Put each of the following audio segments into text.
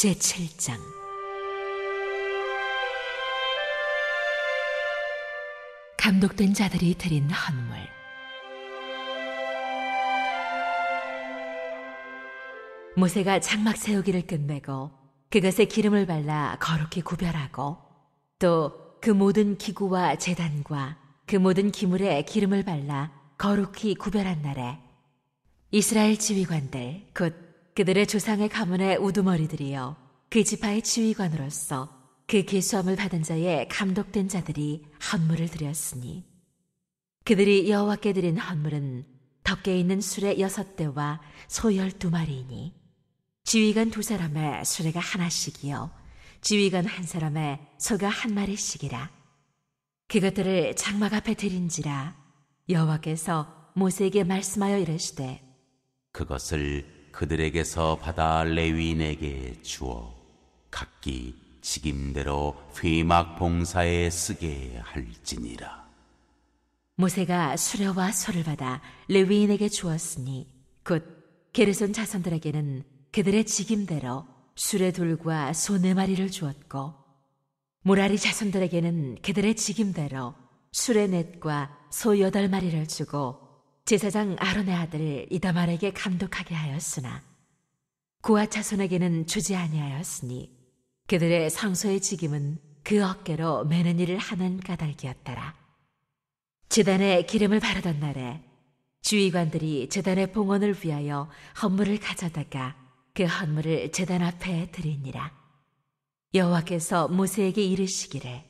제7장 감독된 자들이 드린 헌물 모세가 장막 세우기를 끝내고 그것에 기름을 발라 거룩히 구별하고 또 그 모든 기구와 재단과 그 모든 기물에 기름을 발라 거룩히 구별한 날에 이스라엘 지휘관들 곧 그들의 조상의 가문의 우두머리들이여 그 지파의 지휘관으로서 그 계수함을 받은 자의 감독된 자들이 헌물을 드렸으니 그들이 여호와께 드린 헌물은 덮개 있는 수레 여섯 대와 소열 두 마리이니 지휘관 두 사람의 수레가 하나씩이요 지휘관 한 사람의 소가 한 마리씩이라 그것들을 장막 앞에 드린지라 여호와께서 모세에게 말씀하여 이르시되 그것을 그들에게서 받아 레위인에게 주어 각기 직임대로 회막 봉사에 쓰게 할지니라. 모세가 수레와 소를 받아 레위인에게 주었으니 곧 게르손 자손들에게는 그들의 직임대로 수레둘과 소 네 마리를 주었고 모라리 자손들에게는 그들의 직임대로 수레넷과 소 여덟 마리를 주고 제사장 아론의 아들 이다말에게 감독하게 하였으나 고아 차손에게는 주지 아니하였으니 그들의 성소의 지임은그 어깨로 매는 일을 하는 까닭이었더라. 재단에 기름을 바르던 날에 주의관들이 재단의 봉헌을 위하여 헌물을 가져다가 그 헌물을 재단 앞에 드리니라. 여호와께서 모세에게 이르시기를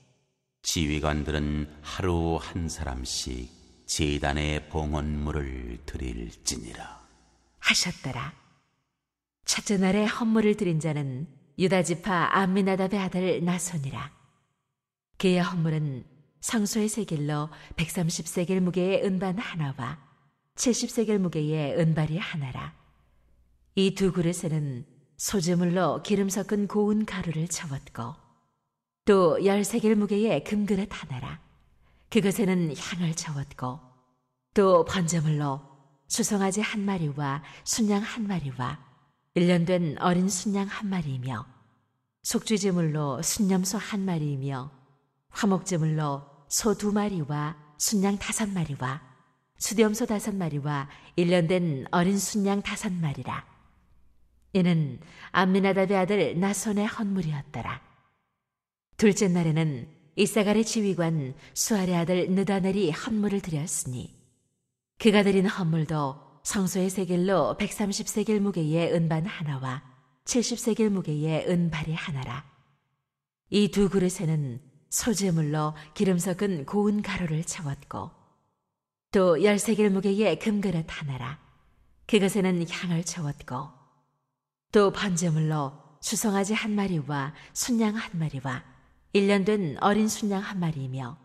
지휘관들은 하루 한 사람씩 제단의 봉헌물을 드릴지니라 하셨더라. 첫째 날에 헌물을 드린 자는 유다 지파 암미나답의 아들 나손이라. 그의 헌물은 성소의 세겔로 130세겔 무게의 은반 하나와 70세겔 무게의 은발이 하나라. 이 두 그릇에는 소재물로 기름 섞은 고운 가루를 채웠고 또 13겔 무게의 금그릇 하나라. 그것에는 향을 채웠고또 번제물로 수송아지 한 마리와 순양 한 마리와 1년 된 어린 순양 한 마리이며 속죄제물로 순념소 한 마리이며 화목제물로 소 두 마리와 순양 다섯 마리와 수염소 다섯 마리와 1년 된 어린 순양 다섯 마리라. 이는 암미나답의 아들 나손의 헌물이었더라. 둘째 날에는 이사갈의 지휘관 수아의 아들 느다넬이 헌물을 드렸으니 그가 드린 헌물도 성소의 세길로 130세겔 무게의 은반 하나와 70세겔 무게의 은발이 하나라. 이 두 그릇에는 소재물로 기름 섞은 고운 가루를 채웠고 또 13길 무게의 금그릇 하나라. 그것에는 향을 채웠고 또 번제물로 수성아지 한 마리와 순양 한 마리와 1년 된 어린 순양 한 마리이며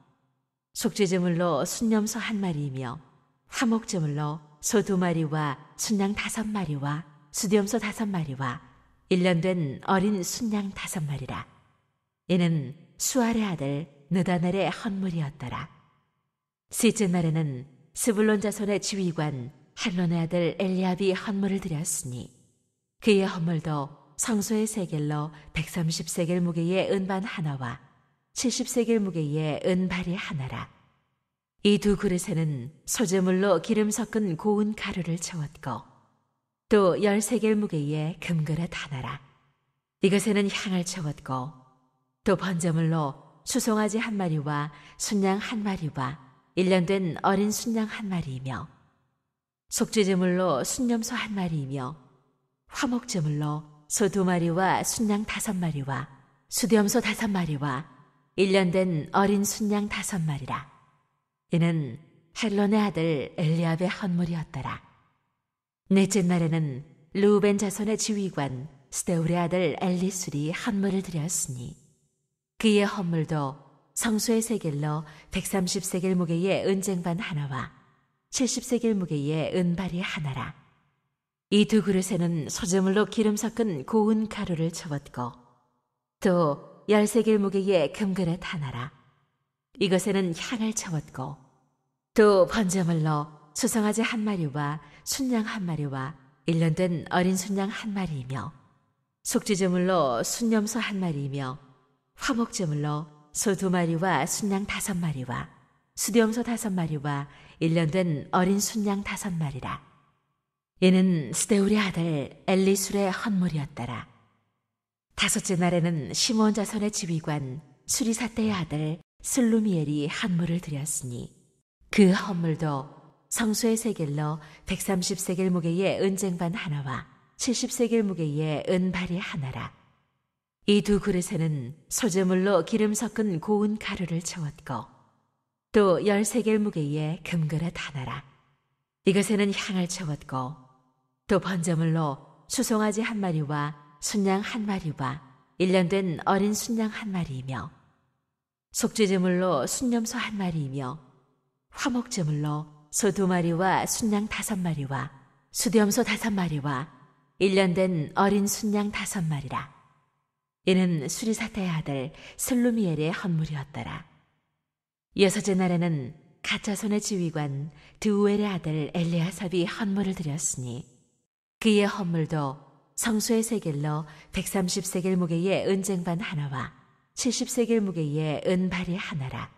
속죄제물로 순념소 한 마리이며 화목제물로 소 두 마리와 순양 다섯 마리와 수염소 다섯 마리와 1년 된 어린 순양 다섯 마리라. 이는 수알의 아들 느다넬의 헌물이었더라. 셋째 날에는 스불론 자손의 지휘관 할론의 아들 엘리압이 헌물을 드렸으니 그의 헌물도 성소의 세겔로 130세겔 무게의 은반 하나와 70세겔 무게의 은발이 하나라. 이 두 그릇에는 소재물로 기름 섞은 고운 가루를 채웠고 또 13겔 무게의 금그릇 하나라. 이것에는 향을 채웠고 또 번제물로 수송아지 한 마리와 순양 한 마리와 1년 된 어린 순양 한 마리이며 속죄제물로 순념소 한 마리이며 화목제물로 소두 마리와 순양 다섯 마리와 수염소 다섯 마리와 일 년 된 어린 순양 다섯 마리라. 이는 헬론의 아들 엘리압의 헌물이었더라. 넷째 날에는 루벤 자손의 지휘관 스테울의 아들 엘리술이 헌물을 드렸으니 그의 헌물도 성수의 세겔로 130세겔 무게의 은쟁반 하나와 70세겔 무게의 은발이 하나라. 이두 그릇에는 소재물로 기름 섞은 고운 가루를 채웠고 또 열세길 무게의 금그릇 하나라 이것에는 향을 채웠고 또 번제물로 수성아지 한 마리와 순양 한 마리와 일 년 된 어린 순양 한 마리이며 속지제물로 순염소 한 마리이며 화목제물로 소 두 마리와 순양 다섯 마리와 수염소 다섯 마리와 일 년 된 어린 순양 다섯 마리라. 이는 스데울의 아들 엘리술의 헌물이었더라. 다섯째 날에는 시몬 자선의 지휘관 수리사 때의 아들 슬루미엘이 헌물을 드렸으니 그 헌물도 성수의 세겔로 130세겔 무게의 은쟁반 하나와 70세겔 무게의 은발이 하나라. 이 두 그릇에는 소재물로 기름 섞은 고운 가루를 채웠고 또 13겔 무게의 금그릇 하나라. 이것에는 향을 채웠고 또 번제물로 수송아지 한 마리와 순양 한 마리와 1년 된 어린 순양 한 마리이며 속죄제물로 순염소한 마리이며 화목제물로 소 두 마리와 순양 다섯 마리와 수염소 다섯 마리와 1년 된 어린 순양 다섯 마리라. 이는 수리사태의 아들 슬루미엘의 헌물이었더라. 여섯째 날에는 가짜손의 지휘관 드우엘의 아들 엘리아삽이 헌물을 드렸으니 그의 헌물도 성수의 세겔로 130세겔 무게의 은쟁반 하나와 70세겔 무게의 은발이 하나라.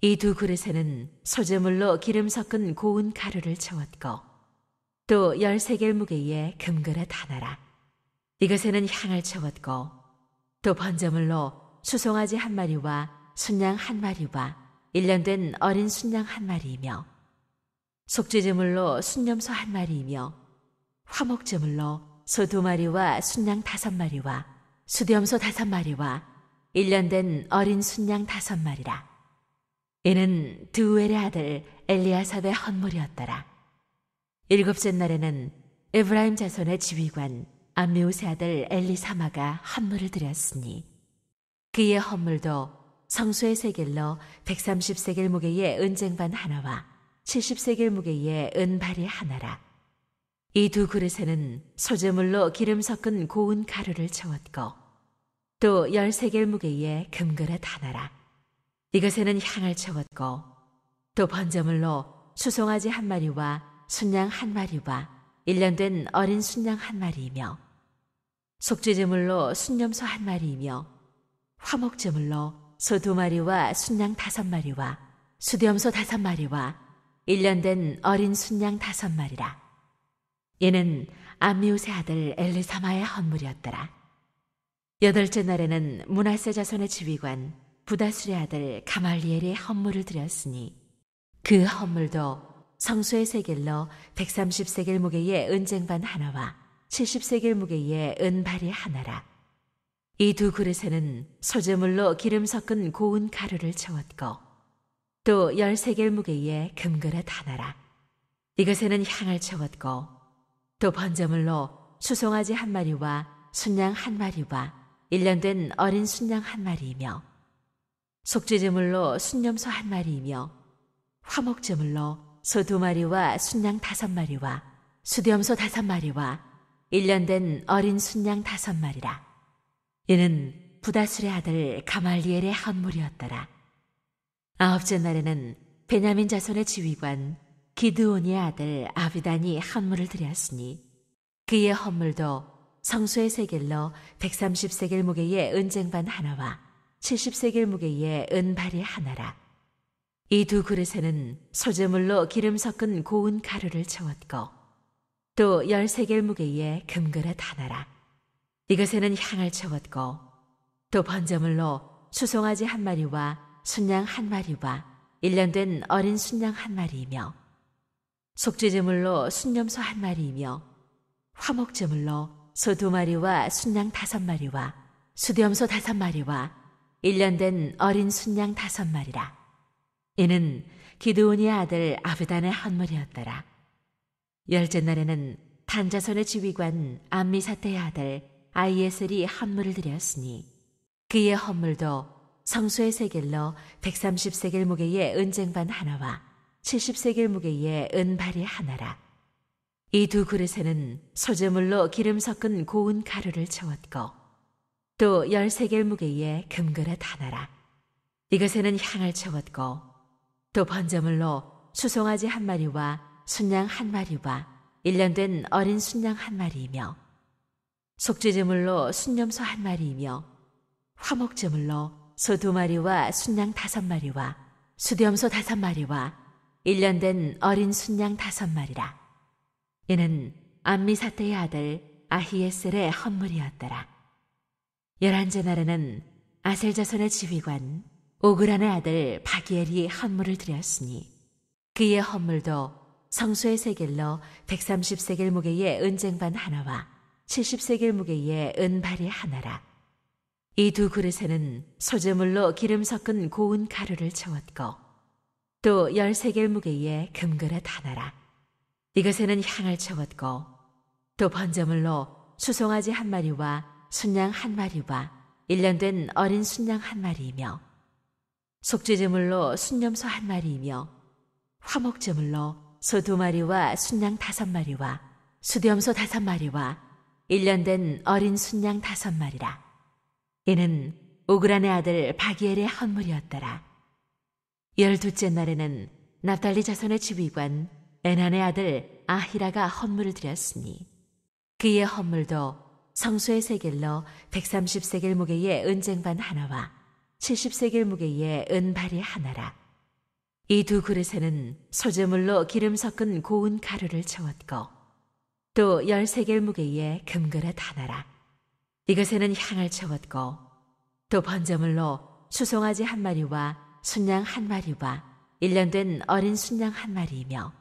이 두 그릇에는 소재물로 기름 섞은 고운 가루를 채웠고 또 13겔 무게의 금그릇 하나라. 이것에는 향을 채웠고 또 번제물로 수송아지 한 마리와 순양 한 마리와 1년 된 어린 순양 한 마리이며 속죄제물로 순념소 한 마리이며 화목제물 로소 두 마리와 순양 다섯 마리와 수염소 다섯 마리와 일년된 어린 순양 다섯 마리라. 이는 드우엘의 아들 엘리아삽의 헌물이었더라. 일곱째 날에는 에브라임 자손의 지휘관 암미우세 아들 엘리사마가 헌물을 드렸으니 그의 헌물도 성수의 세겔로 130세겔 무게의 은쟁반 하나와 70세겔 무게의 은발이 하나라. 이두 그릇에는 소재물로 기름 섞은 고운 가루를 채웠고 또 열세 개 무게의 금그릇 하나라. 이것에는 향을 채웠고 또 번제물로 수송아지 한 마리와 순양 한 마리와 1년 된 어린 순양 한 마리이며 속죄제물로 순념소 한 마리이며 화목제물로 소 두 마리와 순양 다섯 마리와 수염소 다섯 마리와 1년 된 어린 순양 다섯 마리라. 얘는 암미우세 아들 엘리사마의 헌물이었더라. 여덟째 날에는 문하세 자손의 지휘관 부다술의 아들 가말리엘의 헌물을 드렸으니 그 헌물도 성수의 세겔로 130세겔 무게의 은쟁반 하나와 70세겔 무게의 은발이 하나라. 이 두 그릇에는 소재물로 기름 섞은 고운 가루를 채웠고 또 13겔 무게의 금그릇 하나라. 이것에는 향을 채웠고 또 번제물로 수송아지 한 마리와 순양 한 마리와 1년 된 어린 순양 한 마리이며 속죄제물로 순념소 한 마리이며 화목제물로 소 두 마리와 순양 다섯 마리와 수염소 다섯 마리와 1년 된 어린 순양 다섯 마리라. 이는 부다술의 아들 가말리엘의 헌물이었더라. 아홉째 날에는 베냐민 자손의 지휘관 기드온의 아들 아비단이 헌물을 드렸으니 그의 헌물도 성수의 세겔로 130세겔 무게의 은쟁반 하나와 70세겔 무게의 은발이 하나라. 이 두 그릇에는 소재물로 기름 섞은 고운 가루를 채웠고 또 13겔 무게의 금그릇 하나라. 이것에는 향을 채웠고 또 번제물로 수송아지 한 마리와 순양 한 마리와 1년 된 어린 순양 한 마리이며 속죄제물로 순념소 한 마리이며 화목제물로 소 두 마리와 순양 다섯 마리와 수염소 다섯 마리와 일년된 어린 순양 다섯 마리라. 이는 기드온의 아들 아브단의 헌물이었더라. 열째 날에는 단자선의 지휘관 안미사태의 아들 아이에셀이 헌물을 드렸으니 그의 헌물도 성소의 세겔로 130세겔 무게의 은쟁반 하나와 70세겔 무게의 은발이 하나라. 이 두 그릇에는 소재물로 기름 섞은 고운 가루를 채웠고 또 13겔 무게의 금그릇 하나라. 이것에는 향을 채웠고 또 번제물로 수송아지 한 마리와 순양 한 마리와 1년 된 어린 순양 한 마리이며 속죄제물로 순염소한 마리이며 화목제물로 소 두 마리와 순양 다섯 마리와 수염소 다섯 마리와 1년 된 어린 순양 다섯 마리라. 이는 안미사태의 아들 아히에셀의 헌물이었더라. 1 1째 날에는 아셀자손의 지휘관 오그란의 아들 바기엘이 헌물을 드렸으니 그의 헌물도 성수의 세겔로 130세겔 무게의 은쟁반 하나와 70세겔 무게의 은발이 하나라. 이 두 그릇에는 소재물로 기름 섞은 고운 가루를 채웠고 또 열세 개의무게에 금그릇 하나라. 이것에는 향을 채웠고 또 번제물로 수송아지 한 마리와 순양 한 마리와 1년 된 어린 순양 한 마리이며 속죄제물로 순념소 한 마리이며 화목제물로 소 두 마리와 순양 다섯 마리와 수염소 다섯 마리와 1년 된 어린 순양 다섯 마리라. 이는 오그란의 아들 바기엘의 헌물이었더라. 열두째 날에는 납달리 자손의 지휘관 에난의 아들 아히라가 헌물을 드렸으니 그의 헌물도 성수의 세겔로 130세겔 무게의 은쟁반 하나와 70세겔 무게의 은발이 하나라. 이 두 그릇에는 소재물로 기름 섞은 고운 가루를 채웠고 또 13겔 무게의 금그릇 하나라. 이것에는 향을 채웠고 또 번제물로 수송아지 한 마리와 순양 한 마리와 1년 된 어린 순양 한 마리이며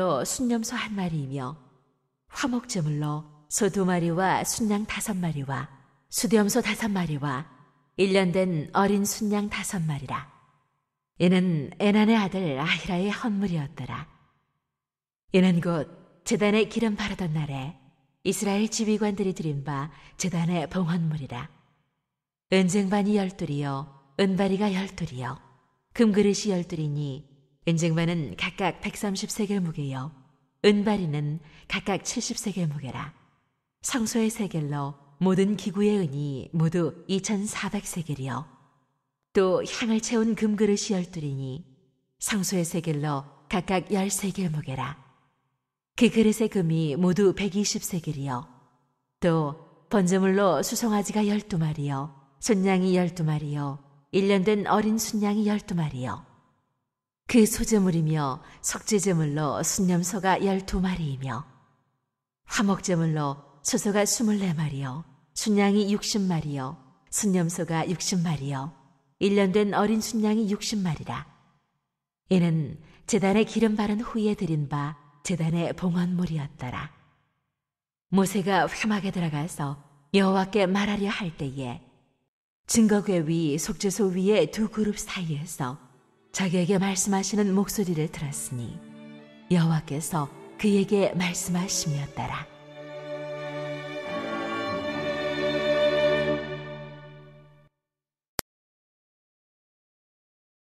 속죄제물로 순염소한 마리이며 화목제물로 소 두 마리와 순양 다섯 마리와 수염소 다섯 마리와 1년 된 어린 순양 다섯 마리라. 이는 에난의 아들 아히라의 헌물이었더라. 이는 곧 재단에 기름 바르던 날에 이스라엘 지휘관들이 드린 바 재단의 봉헌물이라. 은쟁반이 열둘이요 은바리가 열둘이요 금그릇이 열둘이니 은쟁반은 각각 130세겔 무게요 은바리는 각각 70세겔 무게라 성소의 세겔로 모든 기구의 은이 모두 2400세겔이요 또 향을 채운 금그릇이 열둘이니 성소의 세겔로 각각 1 3세겔 무게라 그 그릇의 금이 모두 120세겔이요 또 번제물로 수송아지가 12마리요 손냥이 12마리요 1년 된 어린 순양이 12마리요. 그 소재물이며 석재재물로 순념소가 12마리이며 화목재물로 소소가 24마리요. 순양이 60마리요. 순념소가 60마리요. 1년 된 어린 순양이 60마리라. 이는 재단에 기름 바른 후에 드린 바 재단의 봉헌물이었더라. 모세가 회막에 들어가서 여호와께 말하려 할 때에 증거궤 위 속죄소 위의 두 그룹 사이에서 자기에게 말씀하시는 목소리를 들었으니 여호와께서 그에게 말씀하심이었더라.